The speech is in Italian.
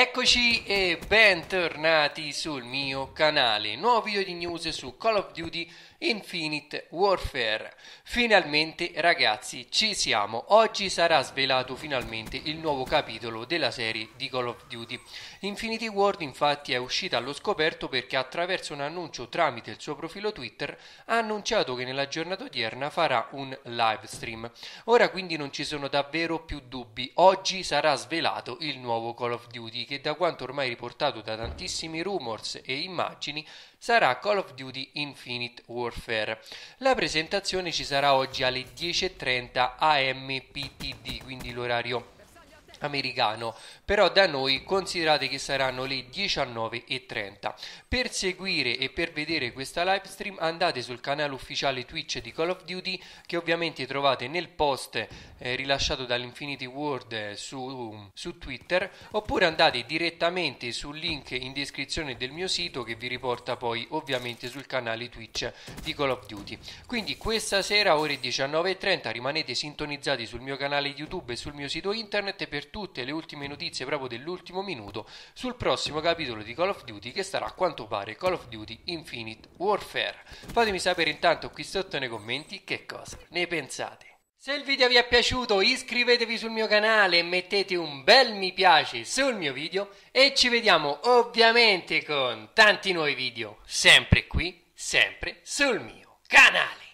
Eccoci e bentornati sul mio canale, nuovo video di news su Call of Duty Infinite Warfare. Finalmente ragazzi ci siamo, oggi sarà svelato finalmente il nuovo capitolo della serie di Call of Duty. Infinity Ward infatti è uscita allo scoperto perché attraverso un annuncio tramite il suo profilo Twitter ha annunciato che nella giornata odierna farà un live stream. Ora quindi non ci sono davvero più dubbi, oggi sarà svelato il nuovo Call of Duty che da quanto ormai riportato da tantissimi rumors e immagini sarà Call of Duty Infinite Warfare. La presentazione ci sarà oggi alle 10.30 AM PTD, quindi l'orario americano però da noi considerate che saranno le 19.30 per seguire e per vedere questa live stream andate sul canale ufficiale Twitch di Call of Duty che ovviamente trovate nel post eh, rilasciato dall'Infinity World eh, su, um, su Twitter oppure andate direttamente sul link in descrizione del mio sito che vi riporta poi ovviamente sul canale Twitch di Call of Duty quindi questa sera ore 19.30 rimanete sintonizzati sul mio canale YouTube e sul mio sito internet per tutte le ultime notizie proprio dell'ultimo minuto sul prossimo capitolo di Call of Duty che sarà a quanto pare Call of Duty Infinite Warfare. Fatemi sapere intanto qui sotto nei commenti che cosa ne pensate. Se il video vi è piaciuto iscrivetevi sul mio canale e mettete un bel mi piace sul mio video e ci vediamo ovviamente con tanti nuovi video sempre qui, sempre sul mio canale.